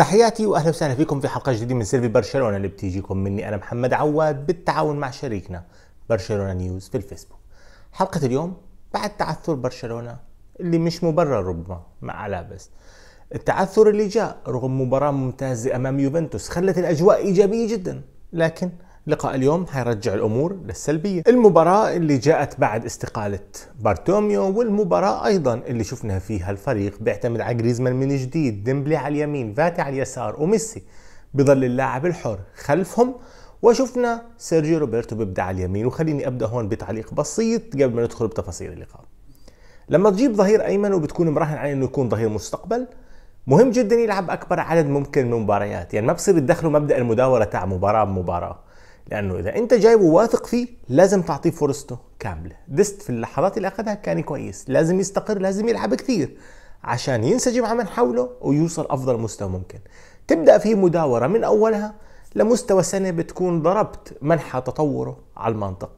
تحياتي واهلا وسهلا فيكم في حلقه جديده من سيرفي برشلونه اللي بتيجيكم مني انا محمد عواد بالتعاون مع شريكنا برشلونه نيوز في الفيسبوك. حلقه اليوم بعد تعثر برشلونه اللي مش مبرر ربما مع لابس التعثر اللي جاء رغم مباراه ممتازه امام يوفنتوس خلت الاجواء ايجابيه جدا لكن لقاء اليوم حيرجع الامور للسلبيه المباراه اللي جاءت بعد استقاله بارتوميو والمباراه ايضا اللي شفنا فيها الفريق بيعتمد على جريزمان من جديد ديمبلي على اليمين فاتي على اليسار وميسي بظل اللاعب الحر خلفهم وشفنا سيرجيو روبرتو بيبدا على اليمين وخليني ابدا هون بتعليق بسيط قبل ما ندخل بتفاصيل اللقاء لما تجيب ظهير ايمن وبتكون مراهن عليه انه يكون ظهير مستقبل مهم جدا يلعب اكبر عدد ممكن من المباريات يعني ما بصير تدخله مبدا المداوره تاع مباراه بمباراه لانه اذا انت جايبه واثق فيه لازم تعطيه فرصته كامله ديست في اللحظات اللي اخذها كان كويس لازم يستقر لازم يلعب كثير عشان ينسجم مع من حوله ويوصل افضل مستوى ممكن تبدا في مداوره من اولها لمستوى سنه بتكون ضربت منحى تطوره على المنطق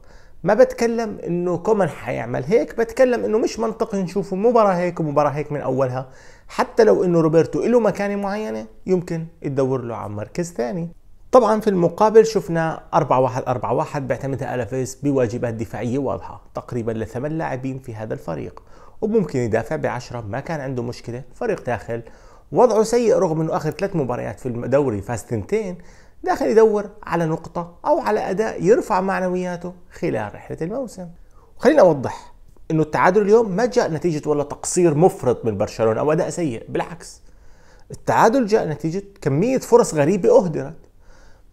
ما بتكلم انه كومان حيعمل هيك بتكلم انه مش منطقي نشوفه مباراة هيك ومباراة هيك من اولها حتى لو انه روبرتو له مكانة معينة يمكن تدور له على مركز ثاني طبعا في المقابل شفنا 4 1 4 1 بيعتمدها الافيس بواجبات دفاعيه واضحه تقريبا لثمان لاعبين في هذا الفريق وممكن يدافع بعشرة ما كان عنده مشكله فريق داخل وضعه سيء رغم انه اخر ثلاث مباريات في الدوري فاز تنتين داخل يدور على نقطه او على اداء يرفع معنوياته خلال رحله الموسم خلينا اوضح انه التعادل اليوم ما جاء نتيجه والله تقصير مفرط من برشلونه او اداء سيء بالعكس التعادل جاء نتيجه كميه فرص غريبه اهدرت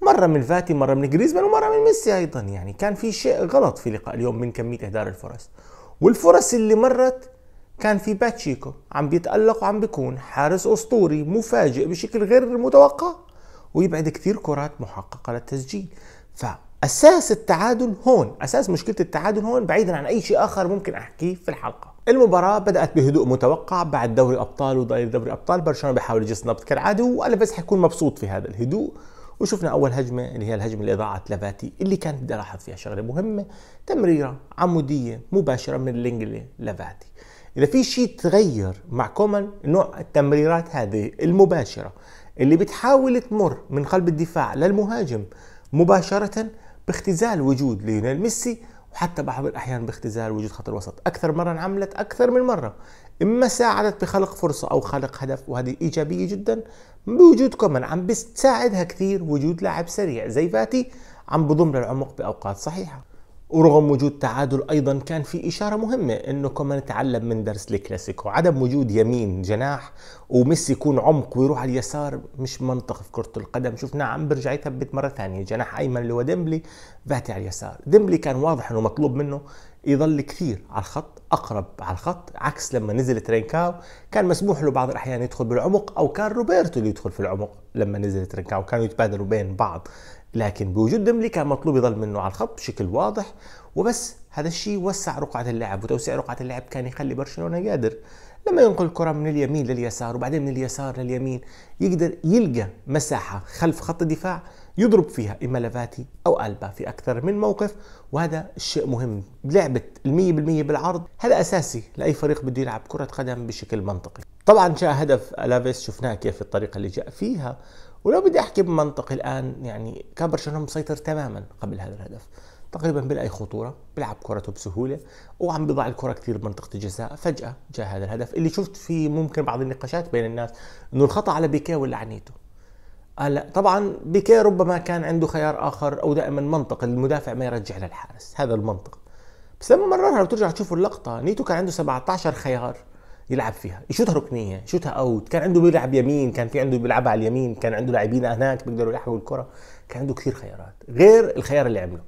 مره من فاتي مره من جريزمان ومره من ميسي ايضا يعني كان في شيء غلط في لقاء اليوم من كميه اهدار الفرص والفرص اللي مرت كان في باتشيكو عم بيتألق وعم بيكون حارس أسطوري مفاجئ بشكل غير متوقع ويبعد كثير كرات محققة للتسجيل فأساس التعادل هون أساس مشكلة التعادل هون بعيدا عن أي شيء آخر ممكن أحكيه في الحلقة المباراة بدأت بهدوء متوقع بعد دوري أبطال وضايل دوري أبطال برشلونة بيحاول يجس نبض كالعادة وأنا بس حكون مبسوط في هذا الهدوء وشفنا اول هجمه اللي هي الهجمه اللي ضاعت لفاتي اللي كان بدي الاحظ فيها شغله مهمه تمريره عموديه مباشره من لينجلي لفاتي اذا في شيء تغير مع كومان نوع التمريرات هذه المباشره اللي بتحاول تمر من قلب الدفاع للمهاجم مباشره باختزال وجود ليونيل ميسي وحتى بعض الاحيان باختزال وجود خط الوسط اكثر مره انعملت اكثر من مره إما ساعدت بخلق فرصة أو خلق هدف وهذه إيجابية جدا بوجود كومان عم بتساعدها كثير وجود لاعب سريع زي فاتي عم بضم للعمق بأوقات صحيحة ورغم وجود تعادل ايضا كان في اشاره مهمه انه كمان نتعلم من درس الكلاسيكو عدم وجود يمين جناح وميسي يكون عمق ويروح على اليسار مش منطق في كره القدم شفناه عم برجع يثبت مره ثانيه جناح ايمن اللي هو ديمبلي باتي على اليسار ديمبلي كان واضح انه مطلوب منه يظل كثير على الخط اقرب على الخط عكس لما نزل ترينكاو كان مسموح له بعض الاحيان يدخل بالعمق او كان روبرتو اللي يدخل في العمق لما نزل ترينكاو كانوا يتبادلوا بين بعض لكن بوجود ديمبلي كان مطلوب يظل منه على الخط بشكل واضح وبس هذا الشيء وسع رقعة اللعب وتوسيع رقعة اللعب كان يخلي برشلونة قادر لما ينقل الكرة من اليمين لليسار وبعدين من اليسار لليمين يقدر يلقى مساحة خلف خط الدفاع يضرب فيها إما لفاتي أو ألبا في أكثر من موقف وهذا الشيء مهم لعبة المية بالمية بالعرض هذا أساسي لأي فريق بده يلعب كرة قدم بشكل منطقي طبعا جاء هدف ألافيس شفناه كيف الطريقة اللي جاء فيها ولو بدي احكي بمنطق الان يعني كان برشلونه مسيطر تماما قبل هذا الهدف تقريبا بلا اي خطوره بيلعب كرته بسهوله وعم بيضع الكره كثير بمنطقه الجزاء فجاه جاء هذا الهدف اللي شفت فيه ممكن بعض النقاشات بين الناس انه الخطا على بيكيه ولا عنيته آه، هلا طبعا بيكيه ربما كان عنده خيار اخر او دائما منطق المدافع ما يرجع للحارس هذا المنطق بس لما مررها وترجع تشوف اللقطه نيتو كان عنده 17 خيار يلعب فيها يشوتها ركنيه يشوتها اوت كان عنده بيلعب يمين كان في عنده بيلعبها على اليمين كان عنده لاعبين هناك بيقدروا يلحقوا الكره كان عنده كثير خيارات غير الخيار اللي عمله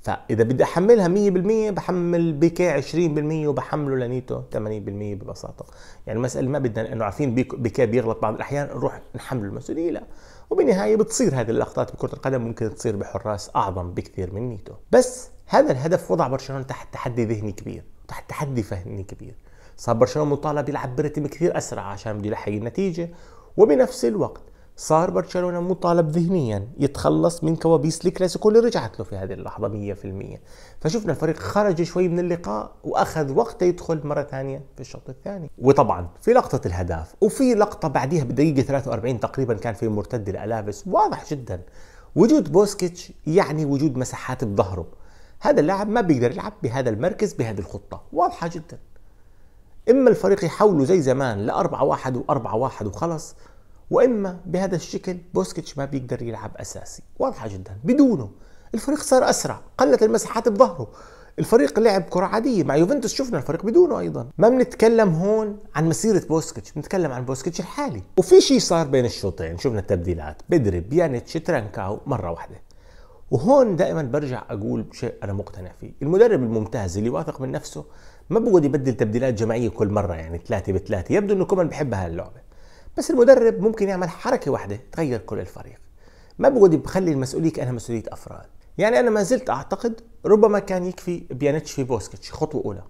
فاذا بدي احملها 100% بحمل بيكي 20% وبحمله لنيتو 80% ببساطه يعني المساله ما بدنا انه عارفين بيكي بيغلط بعض الاحيان نروح نحمله المسؤوليه لا وبالنهايه بتصير هذه اللقطات بكره القدم ممكن تصير بحراس اعظم بكثير من نيتو بس هذا الهدف وضع برشلونه تحت تحدي ذهني كبير تحت تحدي فني كبير صار برشلونه مطالب يلعب برتم كثير اسرع عشان بده يلحق النتيجه وبنفس الوقت صار برشلونه مطالب ذهنيا يتخلص من كوابيس الكلاسيكو اللي رجعت له في هذه اللحظه 100% فشفنا الفريق خرج شوي من اللقاء واخذ وقته يدخل مره ثانيه في الشوط الثاني وطبعا في لقطه الهدف وفي لقطه بعديها بدقيقه 43 تقريبا كان في مرتد الألابس واضح جدا وجود بوسكيتش يعني وجود مساحات بظهره هذا اللاعب ما بيقدر يلعب بهذا المركز بهذه الخطه واضحه جدا اما الفريق يحولوا زي زمان ل 4 1 و 4 1 وخلص واما بهذا الشكل بوسكيتش ما بيقدر يلعب اساسي واضحه جدا بدونه الفريق صار اسرع قلت المساحات بظهره الفريق لعب كرة عادية مع يوفنتوس شفنا الفريق بدونه أيضا ما بنتكلم هون عن مسيرة بوسكيتش بنتكلم عن بوسكيتش الحالي وفي شيء صار بين الشوطين شفنا التبديلات بدري بيانيتش ترانكاو مرة واحدة وهون دائما برجع أقول شيء أنا مقتنع فيه المدرب الممتاز اللي واثق من نفسه ما بقعد يبدل تبديلات جماعيه كل مره يعني ثلاثه بثلاثه يبدو انه كومان بحب هاللعبه بس المدرب ممكن يعمل حركه واحده تغير كل الفريق ما بقعد بخلي المسؤوليه كانها مسؤوليه افراد يعني انا ما زلت اعتقد ربما كان يكفي بيانيتش في بوسكيتش خطوه اولى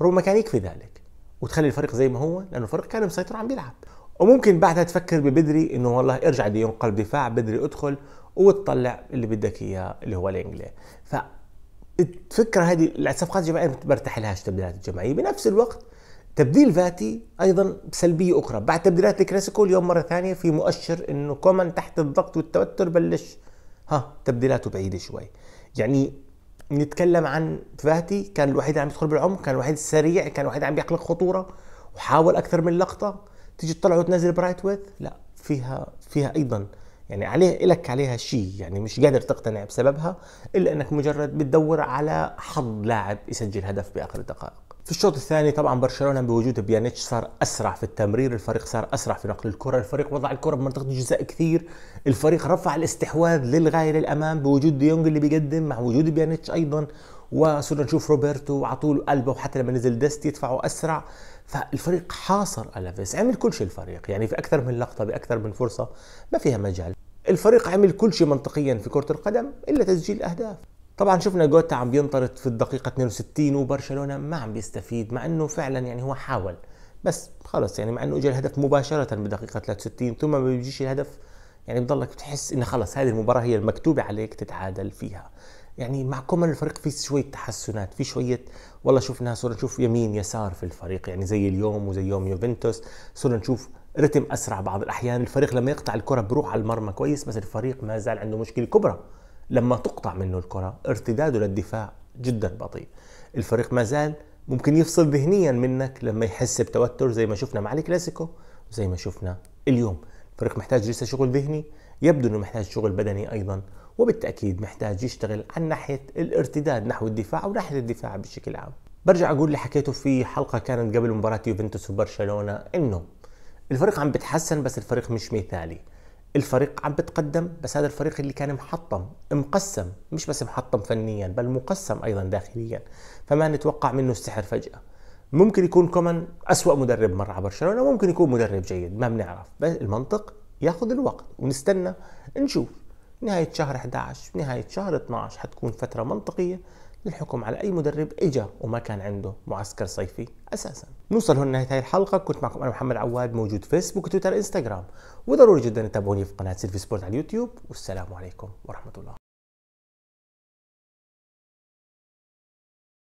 ربما كان يكفي ذلك وتخلي الفريق زي ما هو لانه الفريق كان مسيطر عم بيلعب وممكن بعدها تفكر ببدري انه والله ارجع دي قلب دفاع بدري ادخل وتطلع اللي بدك اياه اللي هو الانجلي الفكره هذه الصفقات الجماعيه ما برتاحلهاش التبديلات الجماعيه بنفس الوقت تبديل فاتي ايضا بسلبية اخرى بعد تبديلات الكلاسيكو اليوم مره ثانيه في مؤشر انه كومان تحت الضغط والتوتر بلش ها تبديلاته بعيده شوي يعني نتكلم عن فاتي كان الوحيد اللي عم يدخل بالعمق كان الوحيد السريع كان الوحيد عم يخلق خطوره وحاول اكثر من لقطه تيجي تطلعه وتنزل برايت ويث لا فيها فيها ايضا يعني عليه لك عليها شيء يعني مش قادر تقتنع بسببها الا انك مجرد بتدور على حظ لاعب يسجل هدف باخر الدقائق في الشوط الثاني طبعا برشلونه بوجود بيانيتش صار اسرع في التمرير، الفريق صار اسرع في نقل الكره، الفريق وضع الكره بمنطقه الجزاء كثير، الفريق رفع الاستحواذ للغايه للامام بوجود ديونج اللي بيقدم مع وجود بيانيتش ايضا وصرنا نشوف روبرتو وعطول البا وحتى لما نزل ديست يدفعوا اسرع، فالفريق حاصر الافيس عمل كل شيء الفريق يعني في اكثر من لقطه باكثر من فرصه ما فيها مجال الفريق عمل كل شيء منطقيا في كره القدم الا تسجيل اهداف طبعا شفنا جوتا عم بينطرد في الدقيقه 62 وبرشلونه ما عم بيستفيد مع انه فعلا يعني هو حاول بس خلص يعني مع انه اجى الهدف مباشره بدقيقه 63 ثم ما بيجيش الهدف يعني بضلك بتحس انه خلص هذه المباراه هي المكتوبه عليك تتعادل فيها يعني مع كومان الفريق في شويه تحسنات في شويه والله شفناها صرنا نشوف يمين يسار في الفريق يعني زي اليوم وزي يوم يوفنتوس صرنا نشوف رتم اسرع بعض الاحيان الفريق لما يقطع الكره بروح على المرمى كويس بس الفريق ما زال عنده مشكله كبرى لما تقطع منه الكره ارتداده للدفاع جدا بطيء الفريق ما زال ممكن يفصل ذهنيا منك لما يحس بتوتر زي ما شفنا مع الكلاسيكو وزي ما شفنا اليوم الفريق محتاج لسه شغل ذهني يبدو انه محتاج شغل بدني ايضا وبالتأكيد محتاج يشتغل عن ناحية الارتداد نحو الدفاع وناحية الدفاع بشكل عام برجع أقول اللي حكيته في حلقة كانت قبل مباراة يوفنتوس وبرشلونة إنه الفريق عم بتحسن بس الفريق مش مثالي الفريق عم بتقدم بس هذا الفريق اللي كان محطم مقسم مش بس محطم فنيا بل مقسم أيضا داخليا فما نتوقع منه السحر فجأة ممكن يكون كومان أسوأ مدرب مر على برشلونة ممكن يكون مدرب جيد ما بنعرف بس المنطق ياخذ الوقت ونستنى نشوف نهاية شهر 11 نهاية شهر 12 حتكون فترة منطقية للحكم على أي مدرب إجا وما كان عنده معسكر صيفي أساسا نوصل هنا نهاية هاي الحلقة كنت معكم أنا محمد عواد موجود فيسبوك تويتر إنستغرام وضروري جدا تتابعوني في قناة سيلفي سبورت على اليوتيوب والسلام عليكم ورحمة الله